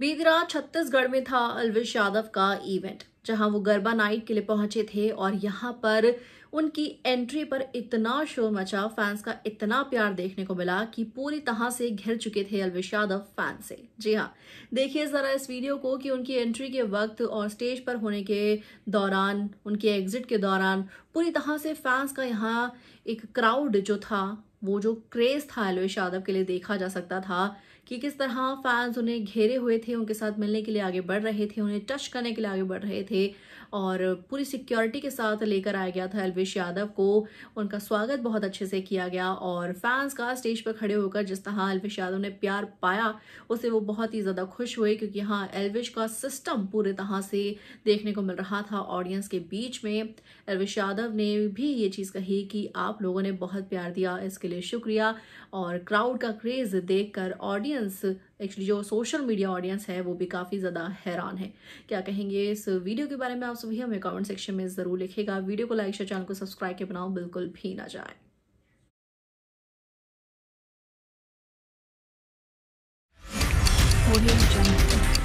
बीती रात छत्तीसगढ़ में था अलविश यादव का इवेंट जहां वो गरबा नाइट के लिए पहुंचे थे और यहां पर उनकी एंट्री पर इतना शोर मचा फैंस का इतना प्यार देखने को मिला कि पूरी तरह से घिर चुके थे अलविश यादव फैन से जी हाँ देखिए ज़रा इस वीडियो को कि उनकी एंट्री के वक्त और स्टेज पर होने के दौरान उनके एग्जिट के दौरान पूरी तरह से फैंस का यहाँ एक क्राउड जो था वो जो क्रेज था अलोश यादव के लिए देखा जा सकता था कि किस तरह फैंस उन्हें घेरे हुए थे उनके साथ मिलने के लिए आगे बढ़ रहे थे उन्हें टच करने के लिए आगे बढ़ रहे थे और पूरी सिक्योरिटी के साथ लेकर आया गया था अलवेश यादव को उनका स्वागत बहुत अच्छे से किया गया और फैंस का स्टेज पर खड़े होकर जिस तरह अलवेश यादव ने प्यार पाया उसे वो बहुत ही ज़्यादा खुश हुए क्योंकि हाँ एलविश का सिस्टम पूरे तरह से देखने को मिल रहा था ऑडियंस के बीच में एलविश यादव ने भी ये चीज़ कही कि आप लोगों ने बहुत प्यार दिया इसके के लिए शुक्रिया और क्राउड का क्रेज़ देखकर ऑडियंस एक्चुअली जो सोशल मीडिया ऑडियंस है वो भी काफ़ी ज़्यादा हैरान है क्या कहेंगे इस वीडियो के बारे में आप सभी हमें कमेंट सेक्शन में ज़रूर लिखेगा वीडियो को लाइक शेयर चैनल को सब्सक्राइब के बनाओ बिल्कुल भी ना जाए